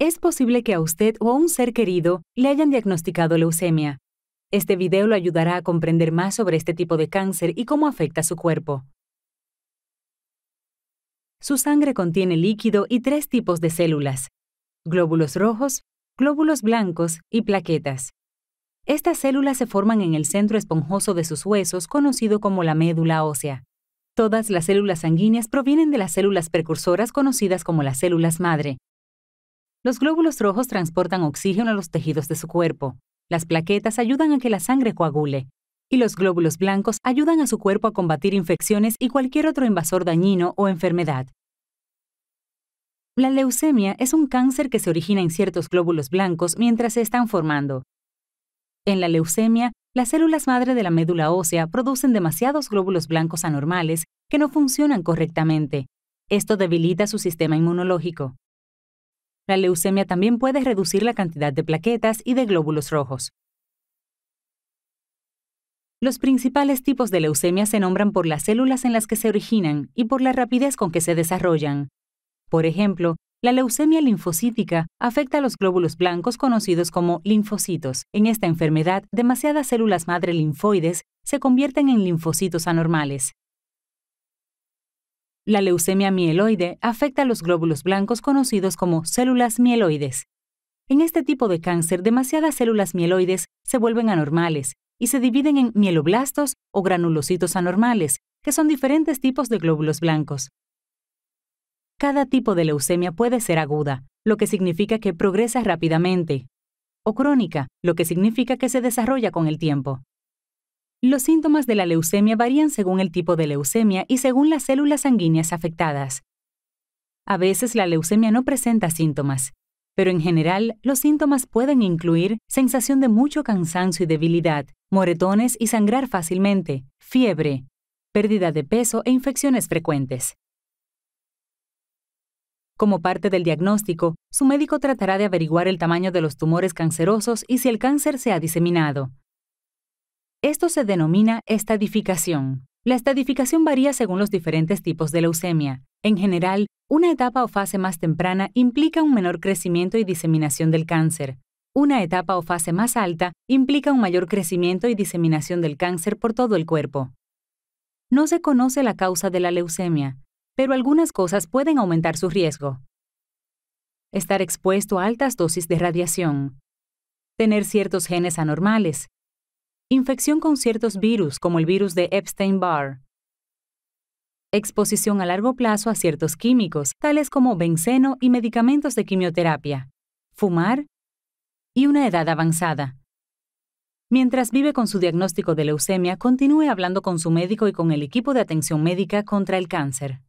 Es posible que a usted o a un ser querido le hayan diagnosticado leucemia. Este video lo ayudará a comprender más sobre este tipo de cáncer y cómo afecta su cuerpo. Su sangre contiene líquido y tres tipos de células, glóbulos rojos, glóbulos blancos y plaquetas. Estas células se forman en el centro esponjoso de sus huesos conocido como la médula ósea. Todas las células sanguíneas provienen de las células precursoras conocidas como las células madre, los glóbulos rojos transportan oxígeno a los tejidos de su cuerpo. Las plaquetas ayudan a que la sangre coagule. Y los glóbulos blancos ayudan a su cuerpo a combatir infecciones y cualquier otro invasor dañino o enfermedad. La leucemia es un cáncer que se origina en ciertos glóbulos blancos mientras se están formando. En la leucemia, las células madre de la médula ósea producen demasiados glóbulos blancos anormales que no funcionan correctamente. Esto debilita su sistema inmunológico. La leucemia también puede reducir la cantidad de plaquetas y de glóbulos rojos. Los principales tipos de leucemia se nombran por las células en las que se originan y por la rapidez con que se desarrollan. Por ejemplo, la leucemia linfocítica afecta a los glóbulos blancos conocidos como linfocitos. En esta enfermedad, demasiadas células madre linfoides se convierten en linfocitos anormales. La leucemia mieloide afecta a los glóbulos blancos conocidos como células mieloides. En este tipo de cáncer, demasiadas células mieloides se vuelven anormales y se dividen en mieloblastos o granulocitos anormales, que son diferentes tipos de glóbulos blancos. Cada tipo de leucemia puede ser aguda, lo que significa que progresa rápidamente, o crónica, lo que significa que se desarrolla con el tiempo. Los síntomas de la leucemia varían según el tipo de leucemia y según las células sanguíneas afectadas. A veces la leucemia no presenta síntomas, pero en general los síntomas pueden incluir sensación de mucho cansancio y debilidad, moretones y sangrar fácilmente, fiebre, pérdida de peso e infecciones frecuentes. Como parte del diagnóstico, su médico tratará de averiguar el tamaño de los tumores cancerosos y si el cáncer se ha diseminado. Esto se denomina estadificación. La estadificación varía según los diferentes tipos de leucemia. En general, una etapa o fase más temprana implica un menor crecimiento y diseminación del cáncer. Una etapa o fase más alta implica un mayor crecimiento y diseminación del cáncer por todo el cuerpo. No se conoce la causa de la leucemia, pero algunas cosas pueden aumentar su riesgo. Estar expuesto a altas dosis de radiación. Tener ciertos genes anormales, infección con ciertos virus como el virus de Epstein-Barr, exposición a largo plazo a ciertos químicos, tales como benceno y medicamentos de quimioterapia, fumar y una edad avanzada. Mientras vive con su diagnóstico de leucemia, continúe hablando con su médico y con el equipo de atención médica contra el cáncer.